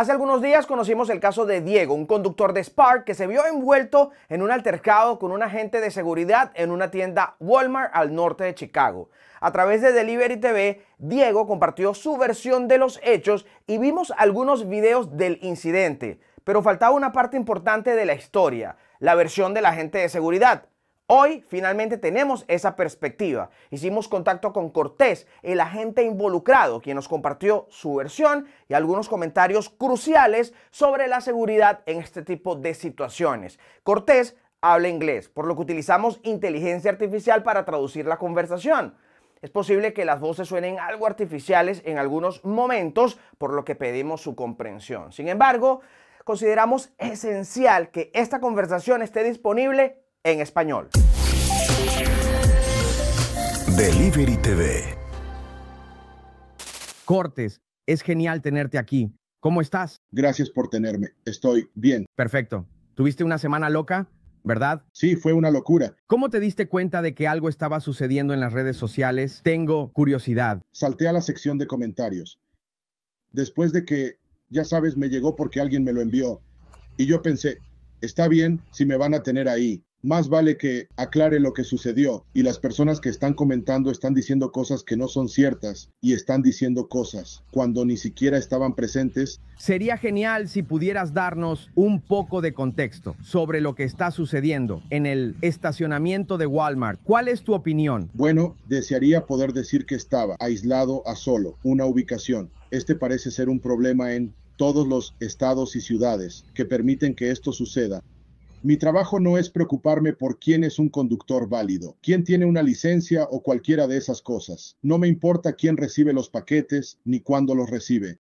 Hace algunos días conocimos el caso de Diego, un conductor de Spark que se vio envuelto en un altercado con un agente de seguridad en una tienda Walmart al norte de Chicago. A través de Delivery TV, Diego compartió su versión de los hechos y vimos algunos videos del incidente, pero faltaba una parte importante de la historia, la versión del agente de seguridad. Hoy finalmente tenemos esa perspectiva. Hicimos contacto con Cortés, el agente involucrado, quien nos compartió su versión y algunos comentarios cruciales sobre la seguridad en este tipo de situaciones. Cortés habla inglés, por lo que utilizamos inteligencia artificial para traducir la conversación. Es posible que las voces suenen algo artificiales en algunos momentos, por lo que pedimos su comprensión. Sin embargo, consideramos esencial que esta conversación esté disponible en español. Delivery TV. Cortes, es genial tenerte aquí. ¿Cómo estás? Gracias por tenerme. Estoy bien. Perfecto. ¿Tuviste una semana loca? ¿verdad? Sí, fue una locura. ¿Cómo te diste cuenta de que algo estaba sucediendo en las redes sociales? Tengo curiosidad. Salté a la sección de comentarios. Después de que, ya sabes, me llegó porque alguien me lo envió. Y yo pensé, está bien si me van a tener ahí. Más vale que aclare lo que sucedió y las personas que están comentando están diciendo cosas que no son ciertas y están diciendo cosas cuando ni siquiera estaban presentes. Sería genial si pudieras darnos un poco de contexto sobre lo que está sucediendo en el estacionamiento de Walmart. ¿Cuál es tu opinión? Bueno, desearía poder decir que estaba aislado a solo una ubicación. Este parece ser un problema en todos los estados y ciudades que permiten que esto suceda, mi trabajo no es preocuparme por quién es un conductor válido, quién tiene una licencia o cualquiera de esas cosas. No me importa quién recibe los paquetes ni cuándo los recibe.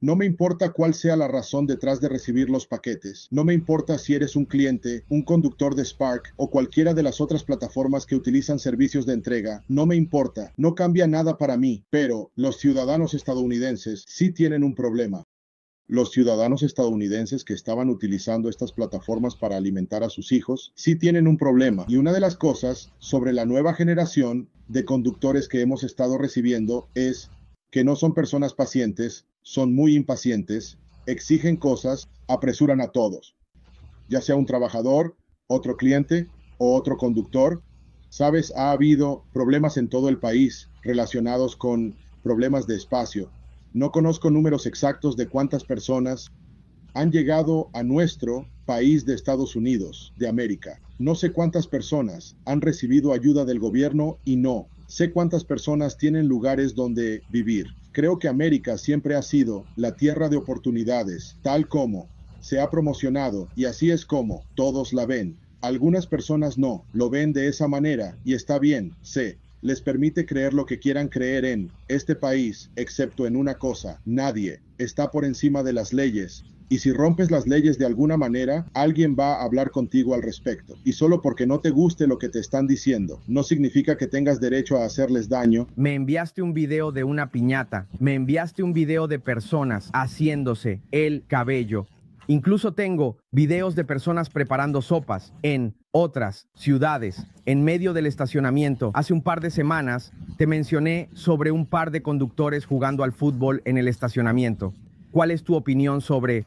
No me importa cuál sea la razón detrás de recibir los paquetes. No me importa si eres un cliente, un conductor de Spark o cualquiera de las otras plataformas que utilizan servicios de entrega. No me importa. No cambia nada para mí. Pero los ciudadanos estadounidenses sí tienen un problema. Los ciudadanos estadounidenses que estaban utilizando estas plataformas para alimentar a sus hijos sí tienen un problema. Y una de las cosas sobre la nueva generación de conductores que hemos estado recibiendo es que no son personas pacientes, son muy impacientes, exigen cosas, apresuran a todos. Ya sea un trabajador, otro cliente o otro conductor. Sabes, ha habido problemas en todo el país relacionados con problemas de espacio, no conozco números exactos de cuántas personas han llegado a nuestro país de Estados Unidos, de América. No sé cuántas personas han recibido ayuda del gobierno y no. Sé cuántas personas tienen lugares donde vivir. Creo que América siempre ha sido la tierra de oportunidades, tal como se ha promocionado y así es como todos la ven. Algunas personas no, lo ven de esa manera y está bien, sé, les permite creer lo que quieran creer en este país, excepto en una cosa, nadie está por encima de las leyes. Y si rompes las leyes de alguna manera, alguien va a hablar contigo al respecto. Y solo porque no te guste lo que te están diciendo, no significa que tengas derecho a hacerles daño. Me enviaste un video de una piñata, me enviaste un video de personas haciéndose el cabello. Incluso tengo videos de personas preparando sopas en otras ciudades en medio del estacionamiento. Hace un par de semanas te mencioné sobre un par de conductores jugando al fútbol en el estacionamiento. ¿Cuál es tu opinión sobre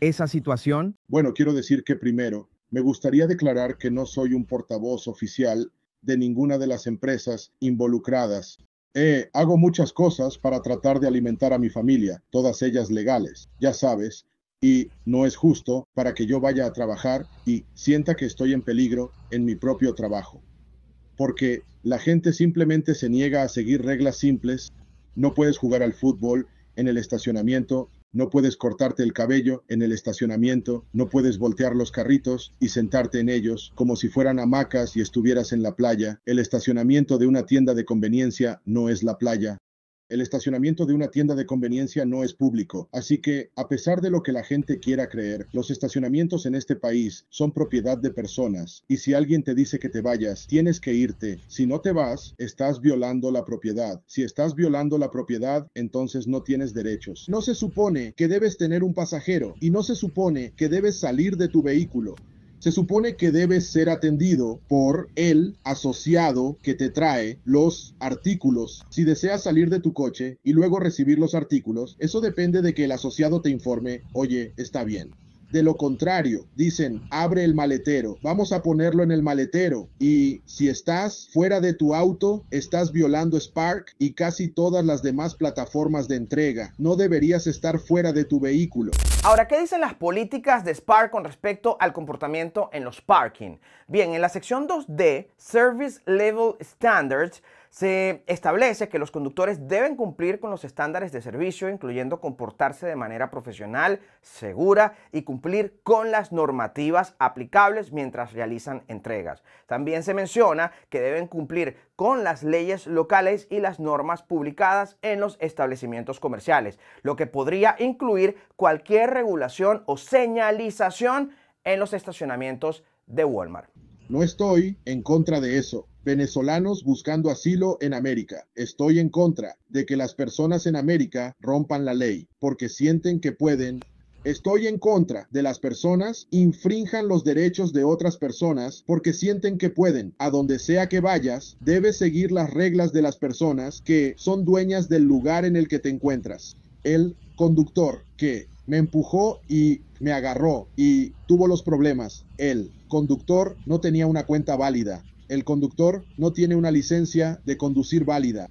esa situación? Bueno, quiero decir que primero, me gustaría declarar que no soy un portavoz oficial de ninguna de las empresas involucradas. Eh, hago muchas cosas para tratar de alimentar a mi familia, todas ellas legales. Ya sabes, y no es justo para que yo vaya a trabajar y sienta que estoy en peligro en mi propio trabajo. Porque la gente simplemente se niega a seguir reglas simples. No puedes jugar al fútbol en el estacionamiento, no puedes cortarte el cabello en el estacionamiento, no puedes voltear los carritos y sentarte en ellos como si fueran hamacas y estuvieras en la playa. El estacionamiento de una tienda de conveniencia no es la playa. El estacionamiento de una tienda de conveniencia no es público, así que, a pesar de lo que la gente quiera creer, los estacionamientos en este país son propiedad de personas, y si alguien te dice que te vayas, tienes que irte. Si no te vas, estás violando la propiedad. Si estás violando la propiedad, entonces no tienes derechos. No se supone que debes tener un pasajero, y no se supone que debes salir de tu vehículo se supone que debe ser atendido por el asociado que te trae los artículos. Si deseas salir de tu coche y luego recibir los artículos, eso depende de que el asociado te informe, oye, está bien. De lo contrario, dicen, abre el maletero, vamos a ponerlo en el maletero y si estás fuera de tu auto, estás violando Spark y casi todas las demás plataformas de entrega. No deberías estar fuera de tu vehículo. Ahora, ¿qué dicen las políticas de Spark con respecto al comportamiento en los parking? Bien, en la sección 2D, Service Level Standards, se establece que los conductores deben cumplir con los estándares de servicio, incluyendo comportarse de manera profesional, segura y cumplir con las normativas aplicables mientras realizan entregas. También se menciona que deben cumplir con las leyes locales y las normas publicadas en los establecimientos comerciales, lo que podría incluir cualquier regulación o señalización en los estacionamientos de Walmart. No estoy en contra de eso. Venezolanos buscando asilo en América. Estoy en contra de que las personas en América rompan la ley porque sienten que pueden. Estoy en contra de las personas infrinjan los derechos de otras personas porque sienten que pueden. A donde sea que vayas, debes seguir las reglas de las personas que son dueñas del lugar en el que te encuentras. El conductor que me empujó y me agarró y tuvo los problemas. El conductor no tenía una cuenta válida. El conductor no tiene una licencia de conducir válida.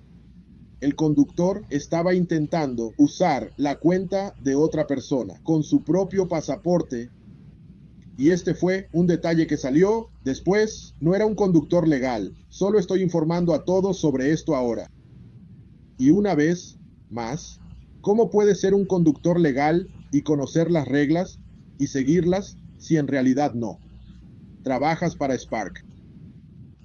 El conductor estaba intentando usar la cuenta de otra persona con su propio pasaporte y este fue un detalle que salió después. No era un conductor legal, solo estoy informando a todos sobre esto ahora. Y una vez más, ¿cómo puede ser un conductor legal y conocer las reglas y seguirlas si en realidad no? Trabajas para Spark.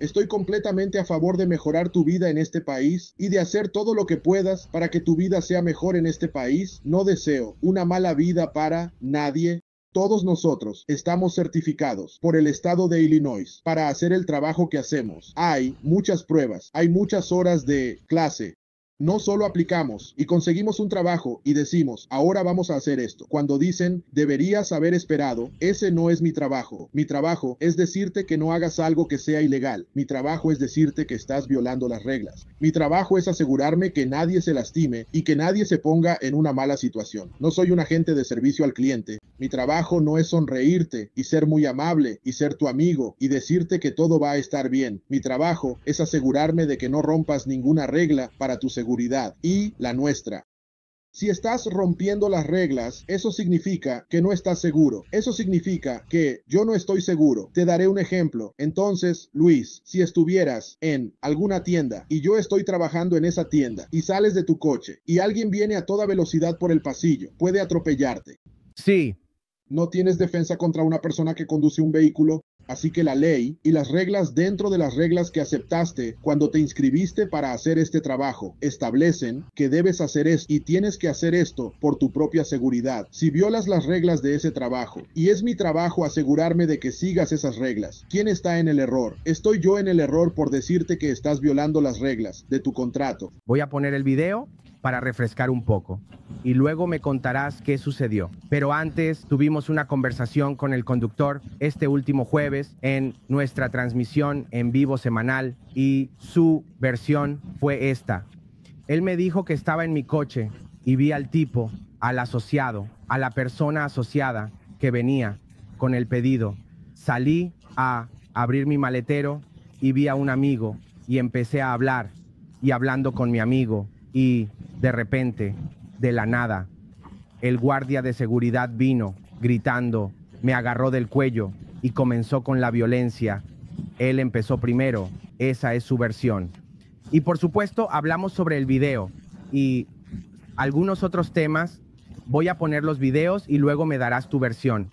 Estoy completamente a favor de mejorar tu vida en este país y de hacer todo lo que puedas para que tu vida sea mejor en este país. No deseo una mala vida para nadie. Todos nosotros estamos certificados por el estado de Illinois para hacer el trabajo que hacemos. Hay muchas pruebas, hay muchas horas de clase, no solo aplicamos y conseguimos un trabajo y decimos, ahora vamos a hacer esto. Cuando dicen, deberías haber esperado, ese no es mi trabajo. Mi trabajo es decirte que no hagas algo que sea ilegal. Mi trabajo es decirte que estás violando las reglas. Mi trabajo es asegurarme que nadie se lastime y que nadie se ponga en una mala situación. No soy un agente de servicio al cliente. Mi trabajo no es sonreírte y ser muy amable y ser tu amigo y decirte que todo va a estar bien. Mi trabajo es asegurarme de que no rompas ninguna regla para tu seguridad y la nuestra. Si estás rompiendo las reglas, eso significa que no estás seguro. Eso significa que yo no estoy seguro. Te daré un ejemplo. Entonces, Luis, si estuvieras en alguna tienda y yo estoy trabajando en esa tienda y sales de tu coche y alguien viene a toda velocidad por el pasillo, puede atropellarte. Sí. ¿No tienes defensa contra una persona que conduce un vehículo? Así que la ley y las reglas dentro de las reglas que aceptaste cuando te inscribiste para hacer este trabajo establecen que debes hacer esto y tienes que hacer esto por tu propia seguridad. Si violas las reglas de ese trabajo, y es mi trabajo asegurarme de que sigas esas reglas, ¿quién está en el error? Estoy yo en el error por decirte que estás violando las reglas de tu contrato. Voy a poner el video para refrescar un poco y luego me contarás qué sucedió. Pero antes tuvimos una conversación con el conductor este último jueves en nuestra transmisión en vivo semanal y su versión fue esta. Él me dijo que estaba en mi coche y vi al tipo, al asociado, a la persona asociada que venía con el pedido. Salí a abrir mi maletero y vi a un amigo y empecé a hablar y hablando con mi amigo y de repente, de la nada, el guardia de seguridad vino gritando, me agarró del cuello y comenzó con la violencia. Él empezó primero, esa es su versión. Y por supuesto hablamos sobre el video y algunos otros temas. Voy a poner los videos y luego me darás tu versión.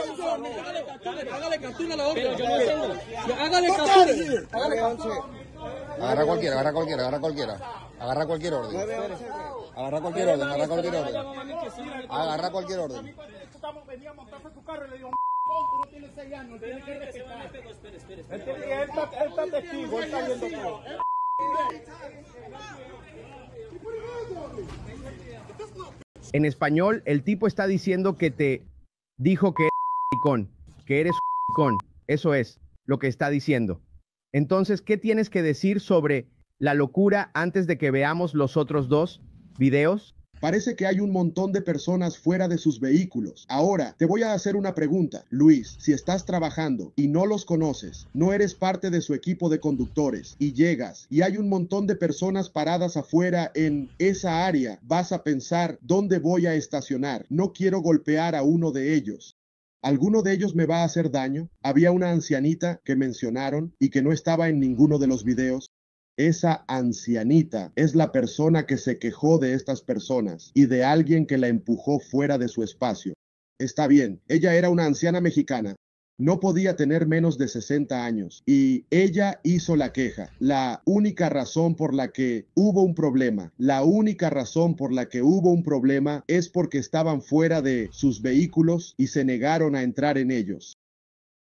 Agarra cualquiera, agarra cualquiera, agarra cualquier orden. Agarra cualquier orden, agarra cualquier orden. Agarra cualquier orden. En español, el tipo está diciendo que te dijo que que eres con, eso es lo que está diciendo. Entonces, ¿qué tienes que decir sobre la locura antes de que veamos los otros dos videos? Parece que hay un montón de personas fuera de sus vehículos. Ahora, te voy a hacer una pregunta. Luis, si estás trabajando y no los conoces, no eres parte de su equipo de conductores y llegas y hay un montón de personas paradas afuera en esa área, vas a pensar, ¿dónde voy a estacionar? No quiero golpear a uno de ellos. ¿Alguno de ellos me va a hacer daño? Había una ancianita que mencionaron y que no estaba en ninguno de los videos. Esa ancianita es la persona que se quejó de estas personas y de alguien que la empujó fuera de su espacio. Está bien, ella era una anciana mexicana, no podía tener menos de 60 años y ella hizo la queja. La única razón por la que hubo un problema, la única razón por la que hubo un problema es porque estaban fuera de sus vehículos y se negaron a entrar en ellos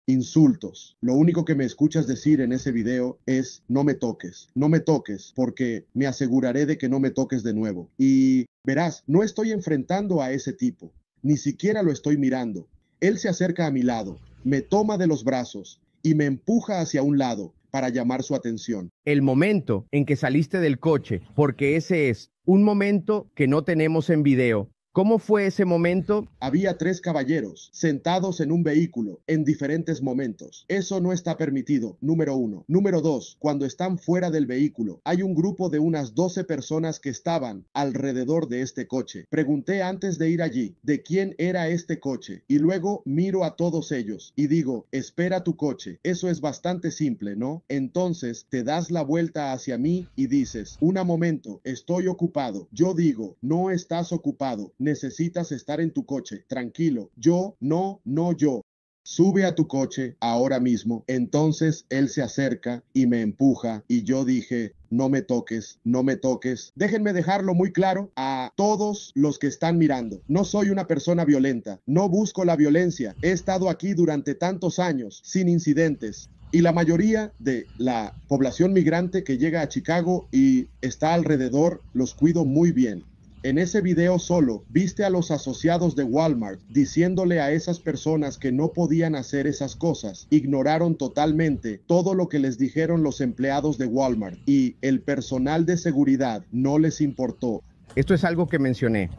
insultos. Lo único que me escuchas decir en ese video es no me toques, no me toques, porque me aseguraré de que no me toques de nuevo. Y verás, no estoy enfrentando a ese tipo, ni siquiera lo estoy mirando. Él se acerca a mi lado, me toma de los brazos y me empuja hacia un lado para llamar su atención. El momento en que saliste del coche, porque ese es un momento que no tenemos en video, ¿Cómo fue ese momento? Había tres caballeros sentados en un vehículo en diferentes momentos. Eso no está permitido, número uno. Número dos, cuando están fuera del vehículo, hay un grupo de unas 12 personas que estaban alrededor de este coche. Pregunté antes de ir allí de quién era este coche y luego miro a todos ellos y digo, espera tu coche. Eso es bastante simple, ¿no? Entonces te das la vuelta hacia mí y dices, una momento, estoy ocupado. Yo digo, no estás ocupado necesitas estar en tu coche, tranquilo. Yo, no, no yo. Sube a tu coche ahora mismo. Entonces él se acerca y me empuja y yo dije, no me toques, no me toques. Déjenme dejarlo muy claro a todos los que están mirando. No soy una persona violenta, no busco la violencia. He estado aquí durante tantos años sin incidentes. Y la mayoría de la población migrante que llega a Chicago y está alrededor los cuido muy bien. En ese video solo, viste a los asociados de Walmart diciéndole a esas personas que no podían hacer esas cosas. Ignoraron totalmente todo lo que les dijeron los empleados de Walmart y el personal de seguridad no les importó. Esto es algo que mencioné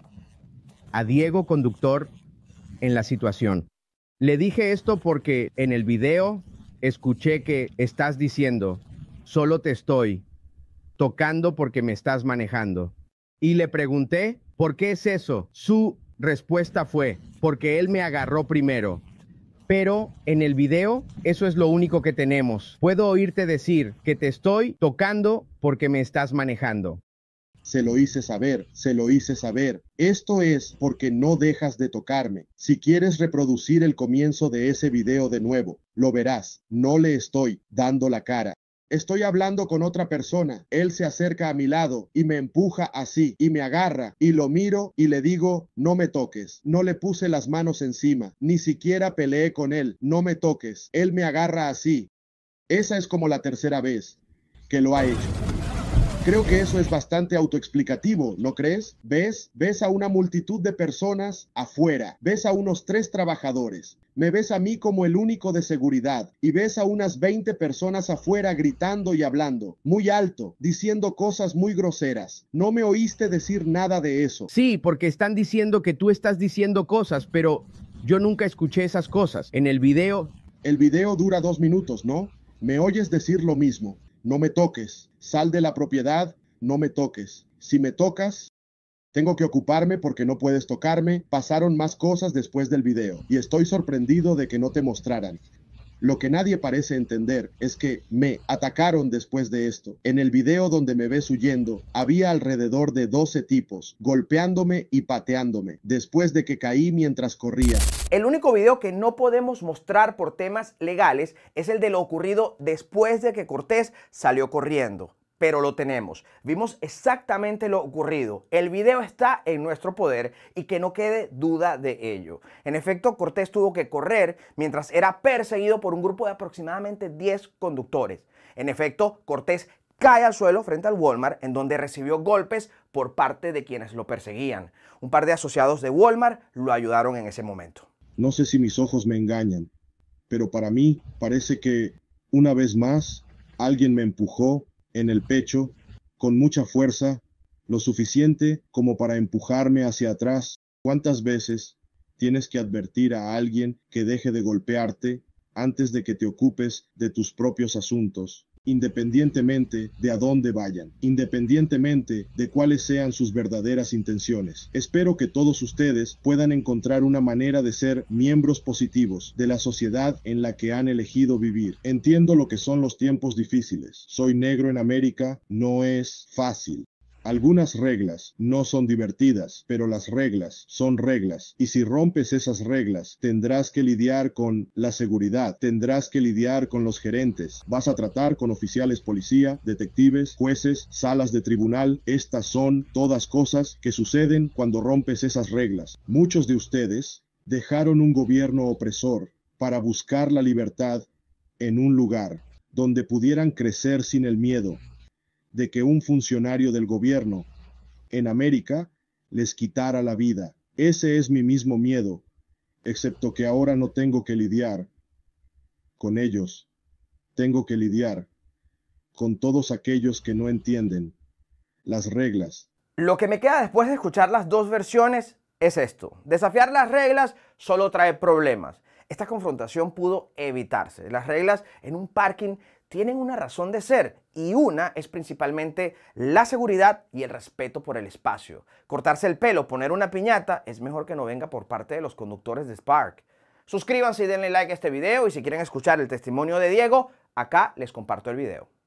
a Diego Conductor en la situación. Le dije esto porque en el video escuché que estás diciendo, solo te estoy tocando porque me estás manejando y le pregunté, ¿por qué es eso? Su respuesta fue, porque él me agarró primero. Pero en el video eso es lo único que tenemos. Puedo oírte decir que te estoy tocando porque me estás manejando. Se lo hice saber, se lo hice saber. Esto es porque no dejas de tocarme. Si quieres reproducir el comienzo de ese video de nuevo, lo verás. No le estoy dando la cara. Estoy hablando con otra persona. Él se acerca a mi lado y me empuja así y me agarra y lo miro y le digo, no me toques. No le puse las manos encima, ni siquiera peleé con él, no me toques. Él me agarra así. Esa es como la tercera vez que lo ha hecho. Creo que eso es bastante autoexplicativo, ¿no crees? ¿Ves? Ves a una multitud de personas afuera, ves a unos tres trabajadores, me ves a mí como el único de seguridad y ves a unas 20 personas afuera gritando y hablando, muy alto, diciendo cosas muy groseras. No me oíste decir nada de eso. Sí, porque están diciendo que tú estás diciendo cosas, pero yo nunca escuché esas cosas. En el video... El video dura dos minutos, ¿no? Me oyes decir lo mismo no me toques. Sal de la propiedad, no me toques. Si me tocas, tengo que ocuparme porque no puedes tocarme. Pasaron más cosas después del video y estoy sorprendido de que no te mostraran. Lo que nadie parece entender es que me atacaron después de esto. En el video donde me ves huyendo, había alrededor de 12 tipos, golpeándome y pateándome, después de que caí mientras corría. El único video que no podemos mostrar por temas legales es el de lo ocurrido después de que Cortés salió corriendo pero lo tenemos. Vimos exactamente lo ocurrido. El video está en nuestro poder y que no quede duda de ello. En efecto, Cortés tuvo que correr mientras era perseguido por un grupo de aproximadamente 10 conductores. En efecto, Cortés cae al suelo frente al Walmart en donde recibió golpes por parte de quienes lo perseguían. Un par de asociados de Walmart lo ayudaron en ese momento. No sé si mis ojos me engañan, pero para mí parece que una vez más alguien me empujó en el pecho, con mucha fuerza, lo suficiente como para empujarme hacia atrás. ¿Cuántas veces tienes que advertir a alguien que deje de golpearte antes de que te ocupes de tus propios asuntos? independientemente de a dónde vayan, independientemente de cuáles sean sus verdaderas intenciones. Espero que todos ustedes puedan encontrar una manera de ser miembros positivos de la sociedad en la que han elegido vivir. Entiendo lo que son los tiempos difíciles. Soy negro en América, no es fácil. Algunas reglas no son divertidas, pero las reglas son reglas, y si rompes esas reglas, tendrás que lidiar con la seguridad, tendrás que lidiar con los gerentes, vas a tratar con oficiales policía, detectives, jueces, salas de tribunal, estas son todas cosas que suceden cuando rompes esas reglas. Muchos de ustedes dejaron un gobierno opresor para buscar la libertad en un lugar donde pudieran crecer sin el miedo, de que un funcionario del gobierno en América les quitara la vida. Ese es mi mismo miedo, excepto que ahora no tengo que lidiar con ellos, tengo que lidiar con todos aquellos que no entienden las reglas. Lo que me queda después de escuchar las dos versiones es esto. Desafiar las reglas solo trae problemas. Esta confrontación pudo evitarse. Las reglas en un parking tienen una razón de ser y una es principalmente la seguridad y el respeto por el espacio. Cortarse el pelo, poner una piñata, es mejor que no venga por parte de los conductores de Spark. Suscríbanse y denle like a este video y si quieren escuchar el testimonio de Diego, acá les comparto el video.